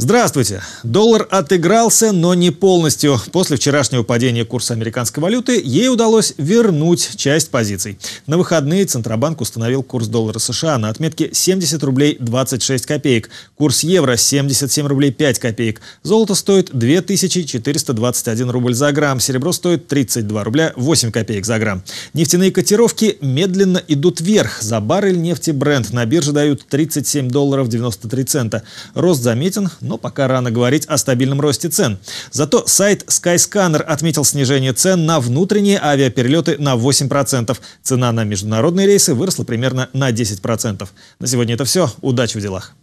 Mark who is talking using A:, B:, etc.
A: Здравствуйте. Доллар отыгрался, но не полностью. После вчерашнего падения курса американской валюты ей удалось вернуть часть позиций. На выходные Центробанк установил курс доллара США на отметке 70 рублей 26 копеек. Курс евро 77 рублей 5 копеек. Золото стоит 2421 рубль за грамм. Серебро стоит 32 рубля 8 копеек за грамм. Нефтяные котировки медленно идут вверх. За баррель нефти бренд на бирже дают 37 долларов 93 цента. Рост заметен, но пока рано говорить о стабильном росте цен. Зато сайт Skyscanner отметил снижение цен на внутренние авиаперелеты на 8%. Цена на международные рейсы выросла примерно на 10%. На сегодня это все. Удачи в делах!